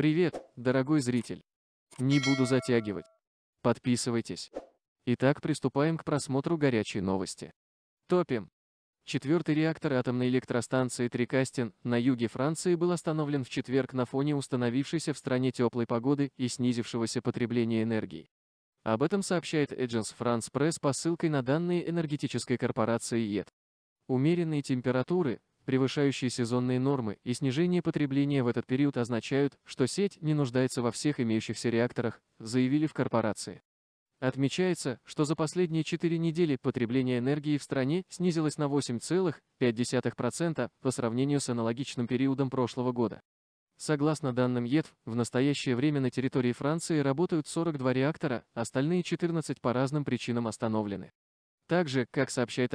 Привет, дорогой зритель. Не буду затягивать. Подписывайтесь. Итак, приступаем к просмотру горячей новости. Топим. Четвертый реактор атомной электростанции Трикастин на юге Франции был остановлен в четверг на фоне установившейся в стране теплой погоды и снизившегося потребления энергии. Об этом сообщает Agence France Press по ссылкой на данные энергетической корпорации ЕД. Умеренные температуры, превышающие сезонные нормы, и снижение потребления в этот период означают, что сеть не нуждается во всех имеющихся реакторах, заявили в корпорации. Отмечается, что за последние 4 недели потребление энергии в стране снизилось на 8,5% по сравнению с аналогичным периодом прошлого года. Согласно данным ЕДФ, в настоящее время на территории Франции работают 42 реактора, остальные 14 по разным причинам остановлены. Также, как сообщает